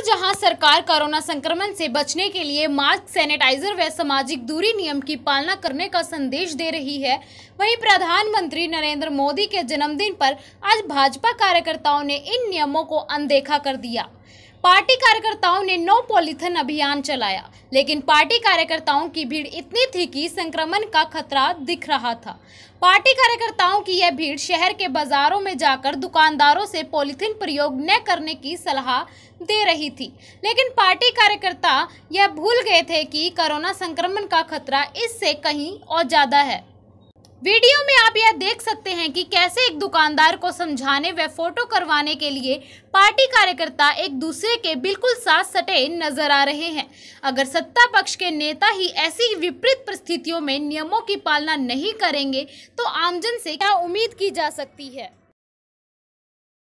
और जहां सरकार कोरोना संक्रमण से बचने के लिए मास्क सैनिटाइजर व सामाजिक दूरी नियम की पालना करने का संदेश दे रही है वहीं प्रधानमंत्री नरेंद्र मोदी के जन्मदिन पर आज भाजपा कार्यकर्ताओं ने इन नियमों को अनदेखा कर दिया पार्टी कार्यकर्ताओं ने नो पॉलिथन अभियान चलाया लेकिन पार्टी कार्यकर्ताओं की भीड़ इतनी थी कि संक्रमण का खतरा दिख रहा था पार्टी कार्यकर्ताओं की यह भीड़ शहर के बाजारों में जाकर दुकानदारों से पॉलिथिन प्रयोग न करने की सलाह दे रही रही थी लेकिन पार्टी कार्यकर्ता यह भूल गए थे कि कोरोना संक्रमण का खतरा इससे कहीं और ज़्यादा है वीडियो में आप यह देख सकते हैं कि कैसे एक दुकानदार को समझाने व फोटो करवाने के लिए पार्टी कार्यकर्ता एक दूसरे के बिल्कुल साथ सटे नजर आ रहे हैं अगर सत्ता पक्ष के नेता ही ऐसी विपरीत परिस्थितियों में नियमों की पालना नहीं करेंगे तो आमजन से क्या उम्मीद की जा सकती है